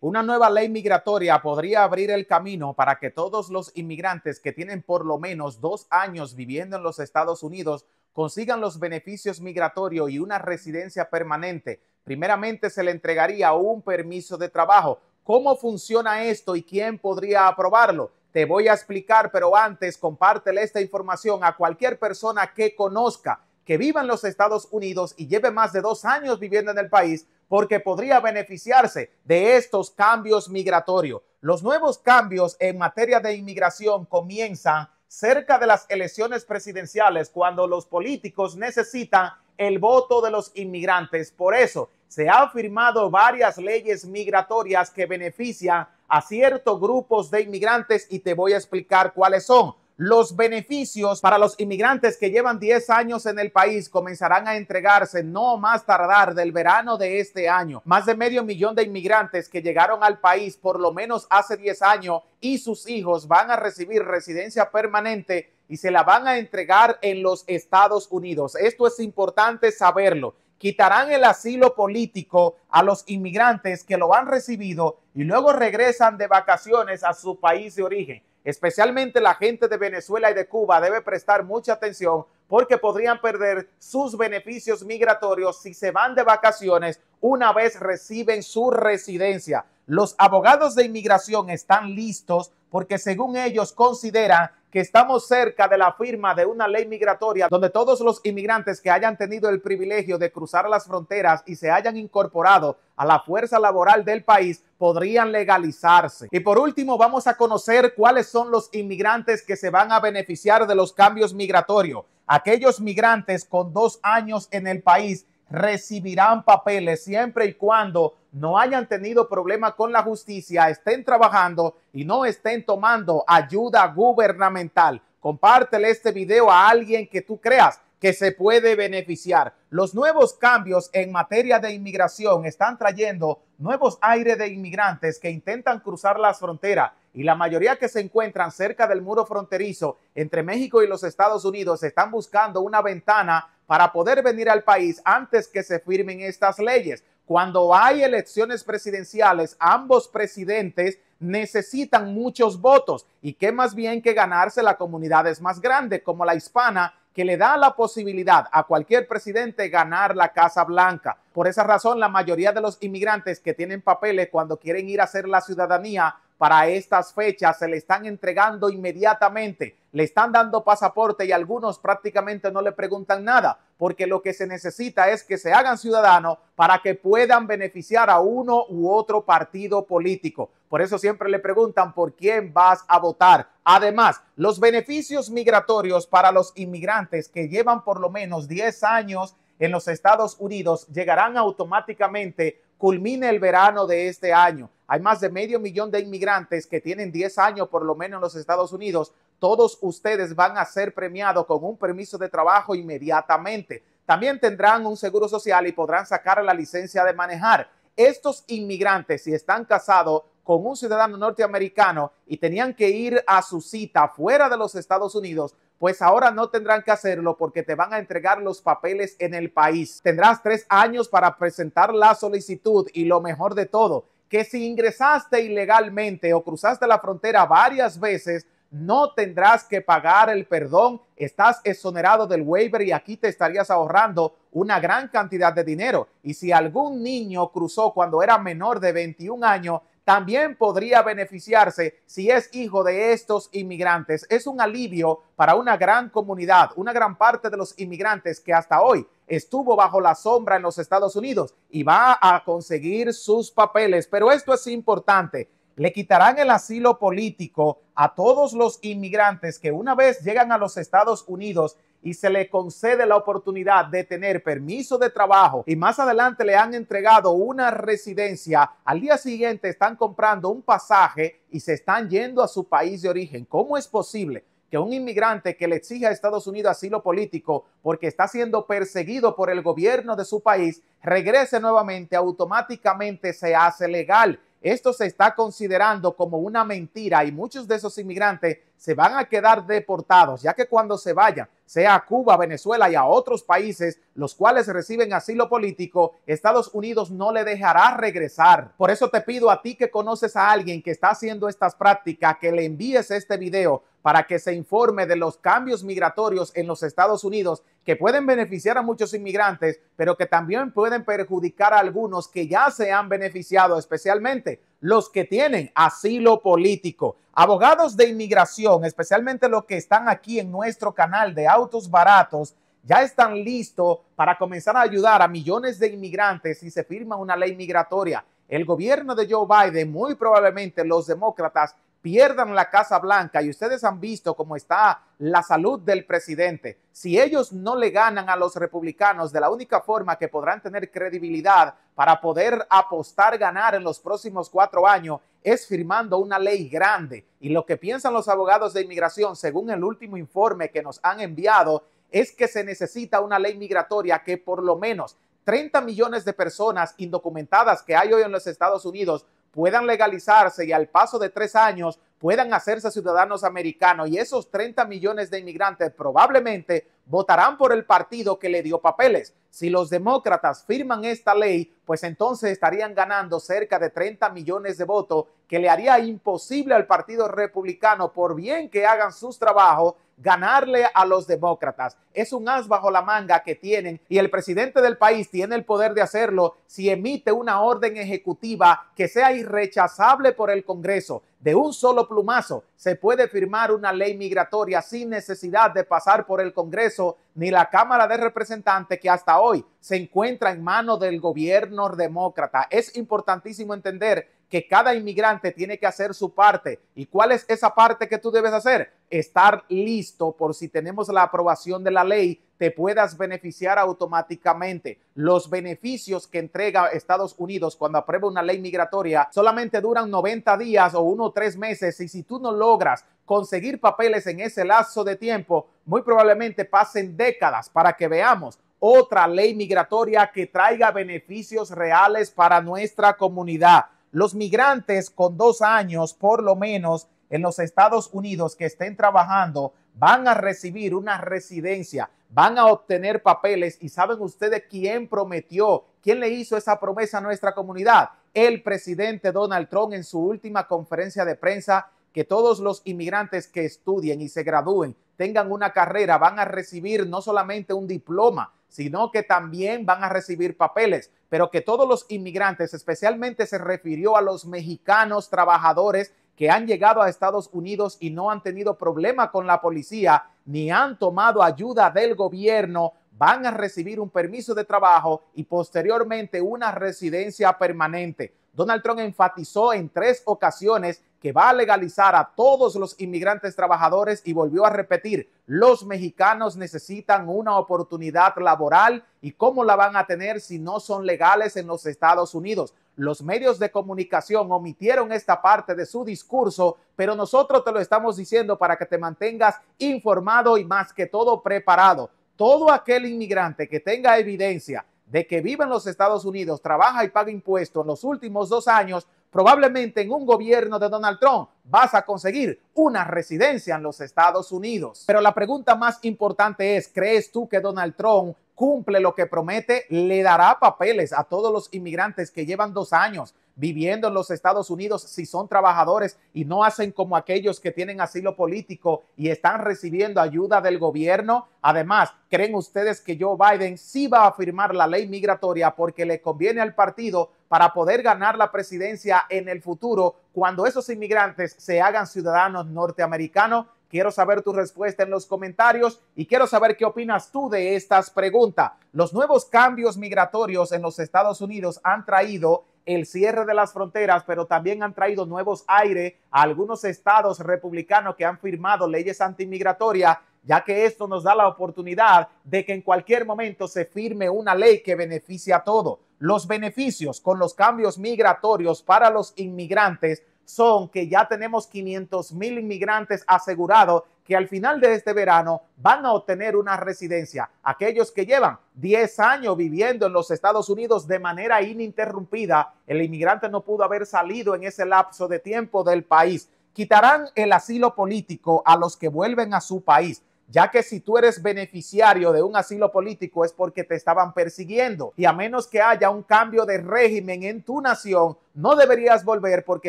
Una nueva ley migratoria podría abrir el camino para que todos los inmigrantes que tienen por lo menos dos años viviendo en los Estados Unidos consigan los beneficios migratorios y una residencia permanente. Primeramente se le entregaría un permiso de trabajo. ¿Cómo funciona esto y quién podría aprobarlo? Te voy a explicar, pero antes compártele esta información a cualquier persona que conozca que viva en los Estados Unidos y lleve más de dos años viviendo en el país porque podría beneficiarse de estos cambios migratorios. Los nuevos cambios en materia de inmigración comienzan cerca de las elecciones presidenciales cuando los políticos necesitan el voto de los inmigrantes. Por eso se han firmado varias leyes migratorias que benefician a ciertos grupos de inmigrantes y te voy a explicar cuáles son. Los beneficios para los inmigrantes que llevan 10 años en el país comenzarán a entregarse no más tardar del verano de este año. Más de medio millón de inmigrantes que llegaron al país por lo menos hace 10 años y sus hijos van a recibir residencia permanente y se la van a entregar en los Estados Unidos. Esto es importante saberlo. Quitarán el asilo político a los inmigrantes que lo han recibido y luego regresan de vacaciones a su país de origen. Especialmente la gente de Venezuela y de Cuba debe prestar mucha atención porque podrían perder sus beneficios migratorios si se van de vacaciones una vez reciben su residencia. Los abogados de inmigración están listos porque según ellos consideran que estamos cerca de la firma de una ley migratoria donde todos los inmigrantes que hayan tenido el privilegio de cruzar las fronteras y se hayan incorporado a la fuerza laboral del país podrían legalizarse. Y por último, vamos a conocer cuáles son los inmigrantes que se van a beneficiar de los cambios migratorios. Aquellos migrantes con dos años en el país recibirán papeles siempre y cuando no hayan tenido problema con la justicia, estén trabajando y no estén tomando ayuda gubernamental. Compártele este video a alguien que tú creas que se puede beneficiar. Los nuevos cambios en materia de inmigración están trayendo nuevos aires de inmigrantes que intentan cruzar las fronteras y la mayoría que se encuentran cerca del muro fronterizo entre México y los Estados Unidos están buscando una ventana para poder venir al país antes que se firmen estas leyes. Cuando hay elecciones presidenciales, ambos presidentes necesitan muchos votos y que más bien que ganarse la comunidad es más grande como la hispana que le da la posibilidad a cualquier presidente ganar la Casa Blanca. Por esa razón, la mayoría de los inmigrantes que tienen papeles cuando quieren ir a hacer la ciudadanía para estas fechas se le están entregando inmediatamente, le están dando pasaporte y algunos prácticamente no le preguntan nada, porque lo que se necesita es que se hagan ciudadanos para que puedan beneficiar a uno u otro partido político. Por eso siempre le preguntan por quién vas a votar. Además, los beneficios migratorios para los inmigrantes que llevan por lo menos 10 años en los Estados Unidos llegarán automáticamente, culmine el verano de este año. Hay más de medio millón de inmigrantes que tienen 10 años por lo menos en los Estados Unidos. Todos ustedes van a ser premiados con un permiso de trabajo inmediatamente. También tendrán un seguro social y podrán sacar la licencia de manejar. Estos inmigrantes, si están casados con un ciudadano norteamericano y tenían que ir a su cita fuera de los Estados Unidos, pues ahora no tendrán que hacerlo porque te van a entregar los papeles en el país. Tendrás tres años para presentar la solicitud y lo mejor de todo, que si ingresaste ilegalmente o cruzaste la frontera varias veces, no tendrás que pagar el perdón, estás exonerado del waiver y aquí te estarías ahorrando una gran cantidad de dinero. Y si algún niño cruzó cuando era menor de 21 años, también podría beneficiarse si es hijo de estos inmigrantes. Es un alivio para una gran comunidad, una gran parte de los inmigrantes que hasta hoy estuvo bajo la sombra en los Estados Unidos y va a conseguir sus papeles. Pero esto es importante. Le quitarán el asilo político a todos los inmigrantes que una vez llegan a los Estados Unidos y se le concede la oportunidad de tener permiso de trabajo y más adelante le han entregado una residencia, al día siguiente están comprando un pasaje y se están yendo a su país de origen. ¿Cómo es posible? que un inmigrante que le exige a Estados Unidos asilo político porque está siendo perseguido por el gobierno de su país regrese nuevamente, automáticamente se hace legal. Esto se está considerando como una mentira y muchos de esos inmigrantes se van a quedar deportados, ya que cuando se vayan, sea a Cuba, Venezuela y a otros países, los cuales reciben asilo político, Estados Unidos no le dejará regresar. Por eso te pido a ti que conoces a alguien que está haciendo estas prácticas, que le envíes este video para que se informe de los cambios migratorios en los Estados Unidos que pueden beneficiar a muchos inmigrantes, pero que también pueden perjudicar a algunos que ya se han beneficiado, especialmente los que tienen asilo político. Abogados de inmigración, especialmente los que están aquí en nuestro canal de Autos Baratos, ya están listos para comenzar a ayudar a millones de inmigrantes si se firma una ley migratoria. El gobierno de Joe Biden, muy probablemente los demócratas, pierdan la Casa Blanca y ustedes han visto cómo está la salud del presidente, si ellos no le ganan a los republicanos de la única forma que podrán tener credibilidad para poder apostar ganar en los próximos cuatro años es firmando una ley grande. Y lo que piensan los abogados de inmigración, según el último informe que nos han enviado, es que se necesita una ley migratoria que por lo menos 30 millones de personas indocumentadas que hay hoy en los Estados Unidos puedan legalizarse y al paso de tres años puedan hacerse ciudadanos americanos y esos 30 millones de inmigrantes probablemente votarán por el partido que le dio papeles. Si los demócratas firman esta ley, pues entonces estarían ganando cerca de 30 millones de votos que le haría imposible al partido republicano, por bien que hagan sus trabajos, ganarle a los demócratas. Es un as bajo la manga que tienen y el presidente del país tiene el poder de hacerlo si emite una orden ejecutiva que sea irrechazable por el Congreso. De un solo plumazo se puede firmar una ley migratoria sin necesidad de pasar por el Congreso ni la Cámara de Representantes que hasta hoy se encuentra en manos del gobierno demócrata. Es importantísimo entender que cada inmigrante tiene que hacer su parte. ¿Y cuál es esa parte que tú debes hacer? Estar listo por si tenemos la aprobación de la ley, te puedas beneficiar automáticamente. Los beneficios que entrega Estados Unidos cuando aprueba una ley migratoria solamente duran 90 días o uno o tres meses y si tú no logras conseguir papeles en ese lazo de tiempo, muy probablemente pasen décadas para que veamos otra ley migratoria que traiga beneficios reales para nuestra comunidad los migrantes con dos años, por lo menos, en los Estados Unidos que estén trabajando, van a recibir una residencia, van a obtener papeles y saben ustedes quién prometió, quién le hizo esa promesa a nuestra comunidad. El presidente Donald Trump en su última conferencia de prensa que todos los inmigrantes que estudien y se gradúen tengan una carrera van a recibir no solamente un diploma, sino que también van a recibir papeles, pero que todos los inmigrantes, especialmente se refirió a los mexicanos trabajadores que han llegado a Estados Unidos y no han tenido problema con la policía ni han tomado ayuda del gobierno, van a recibir un permiso de trabajo y posteriormente una residencia permanente. Donald Trump enfatizó en tres ocasiones que va a legalizar a todos los inmigrantes trabajadores y volvió a repetir, los mexicanos necesitan una oportunidad laboral y cómo la van a tener si no son legales en los Estados Unidos. Los medios de comunicación omitieron esta parte de su discurso, pero nosotros te lo estamos diciendo para que te mantengas informado y más que todo preparado. Todo aquel inmigrante que tenga evidencia de que vive en los Estados Unidos, trabaja y paga impuestos en los últimos dos años, probablemente en un gobierno de Donald Trump vas a conseguir una residencia en los Estados Unidos. Pero la pregunta más importante es, ¿crees tú que Donald Trump cumple lo que promete? ¿Le dará papeles a todos los inmigrantes que llevan dos años viviendo en los Estados Unidos si son trabajadores y no hacen como aquellos que tienen asilo político y están recibiendo ayuda del gobierno? Además, ¿creen ustedes que Joe Biden sí va a firmar la ley migratoria porque le conviene al partido para poder ganar la presidencia en el futuro cuando esos inmigrantes se hagan ciudadanos norteamericanos? Quiero saber tu respuesta en los comentarios y quiero saber qué opinas tú de estas preguntas. Los nuevos cambios migratorios en los Estados Unidos han traído el cierre de las fronteras, pero también han traído nuevos aire a algunos estados republicanos que han firmado leyes antimigratorias, ya que esto nos da la oportunidad de que en cualquier momento se firme una ley que beneficie a todos. Los beneficios con los cambios migratorios para los inmigrantes son que ya tenemos 500 mil inmigrantes asegurados que al final de este verano van a obtener una residencia. Aquellos que llevan 10 años viviendo en los Estados Unidos de manera ininterrumpida, el inmigrante no pudo haber salido en ese lapso de tiempo del país. Quitarán el asilo político a los que vuelven a su país ya que si tú eres beneficiario de un asilo político es porque te estaban persiguiendo y a menos que haya un cambio de régimen en tu nación, no deberías volver porque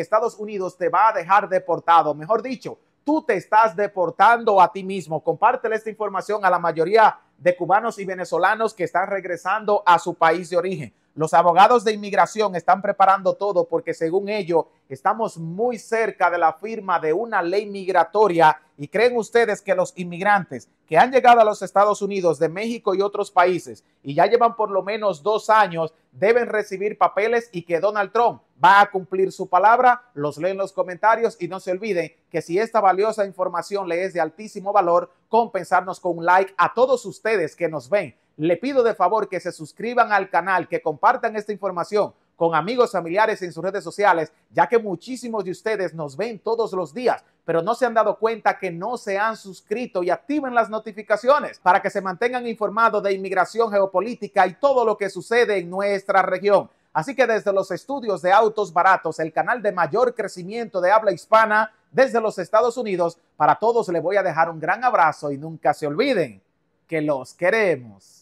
Estados Unidos te va a dejar deportado, mejor dicho, tú te estás deportando a ti mismo. Compártele esta información a la mayoría de cubanos y venezolanos que están regresando a su país de origen. Los abogados de inmigración están preparando todo porque según ellos estamos muy cerca de la firma de una ley migratoria y creen ustedes que los inmigrantes que han llegado a los Estados Unidos de México y otros países y ya llevan por lo menos dos años deben recibir papeles y que Donald Trump va a cumplir su palabra. Los leen los comentarios y no se olviden que si esta valiosa información le es de altísimo valor, compensarnos con un like a todos ustedes que nos ven le pido de favor que se suscriban al canal, que compartan esta información con amigos, familiares en sus redes sociales, ya que muchísimos de ustedes nos ven todos los días, pero no se han dado cuenta que no se han suscrito y activen las notificaciones para que se mantengan informados de inmigración geopolítica y todo lo que sucede en nuestra región. Así que desde los estudios de Autos Baratos, el canal de mayor crecimiento de habla hispana desde los Estados Unidos, para todos les voy a dejar un gran abrazo y nunca se olviden que los queremos.